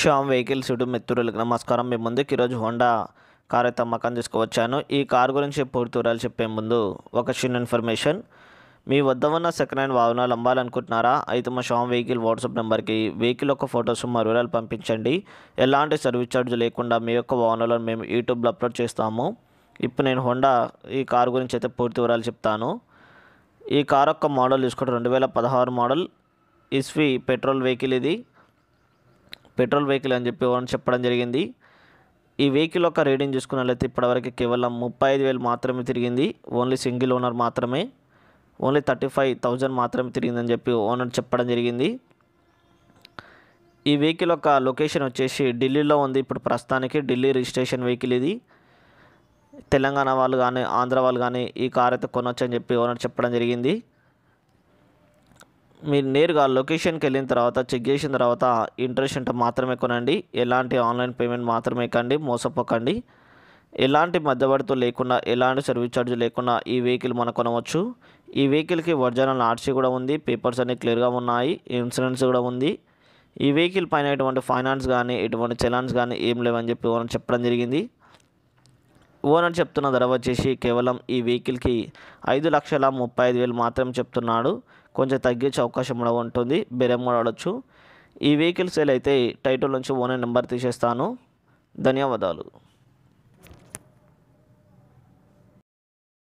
Shyam vehicles YouTube మిత్రులకు నమస్కారం మీ ముందుకు ఈరోజు హోండా కార్ అయితే అమ్మకం తీసుకువచ్చాను ఈ కార్ గురించి పూర్తి వివరాలు చెప్పే ముందు ఒక చిన్న ఇన్ఫర్మేషన్ మీ వద్ద ఉన్న సెకండ్ హ్యాండ్ వాహనాలు అమ్మాలనుకుంటున్నారా అయితే మా షామ్ వెహికల్ వాట్సాప్ నెంబర్కి వెహికల్ యొక్క ఫొటోస్ మా వివరాలు పంపించండి ఎలాంటి సర్వీస్ ఛార్జ్ లేకుండా మీ యొక్క వాహనాలను మేము యూట్యూబ్లో అప్లోడ్ చేస్తాము ఇప్పుడు నేను హోండా ఈ కార్ గురించి అయితే పూర్తి వివరాలు చెప్తాను ఈ కార్ యొక్క మోడల్ తీసుకుంటే రెండు వేల పదహారు మోడల్ ఇస్వి పెట్రోల్ వెహికల్ ఇది పెట్రోల్ వెహికల్ అని చెప్పి చెప్పడం జరిగింది ఈ వెహికల్ యొక్క రీడింగ్ చూసుకున్నట్లయితే ఇప్పటివరకు కేవలం ముప్పై ఐదు వేలు మాత్రమే తిరిగింది ఓన్లీ సింగిల్ ఓనర్ మాత్రమే ఓన్లీ థర్టీ ఫైవ్ థౌజండ్ మాత్రమే తిరిగిందని చెప్పి ఓనర్ చెప్పడం జరిగింది ఈ వెహికల్ యొక్క లొకేషన్ వచ్చేసి ఢిల్లీలో ఉంది ఇప్పుడు ప్రస్తుతానికి ఢిల్లీ రిజిస్ట్రేషన్ వెహికల్ ఇది తెలంగాణ వాళ్ళు కానీ ఆంధ్ర వాళ్ళు కానీ ఈ కార్ అయితే కొనొచ్చని చెప్పి ఓనర్ చెప్పడం జరిగింది మీరు నేరుగా లొకేషన్కి వెళ్ళిన తర్వాత చెక్ చేసిన తర్వాత ఇంట్రెస్ట్ అంటే మాత్రమే కొనండి ఎలాంటి ఆన్లైన్ పేమెంట్ మాత్రమే కండి మోసపోకండి ఎలాంటి మధ్యవర్తు లేకుండా ఎలాంటి సర్వీస్ ఛార్జ్ లేకుండా ఈ వెహికల్ మనం కొనవచ్చు ఈ వెహికల్కి ఒరిజినల్ ఆర్సీ కూడా ఉంది పేపర్స్ అన్నీ క్లియర్గా ఉన్నాయి ఇన్సూరెన్స్ కూడా ఉంది ఈ వెహికల్ పైన ఎటువంటి ఫైనాన్స్ కానీ ఎటువంటి చలాన్స్ కానీ ఏం లేవని చెప్పి మనం చెప్పడం జరిగింది ఓనర్ చెప్తున్న ధర వచ్చేసి కేవలం ఈ వెహికల్కి ఐదు లక్షల ముప్పై ఐదు వేలు మాత్రం చెప్తున్నాడు కొంచెం తగ్గించే అవకాశం కూడా ఉంటుంది బెరం కూడా ఆడవచ్చు ఈ వెహికల్ సేల్ అయితే టైటిల్ నుంచి ఓనర్ నెంబర్ తీసేస్తాను ధన్యవాదాలు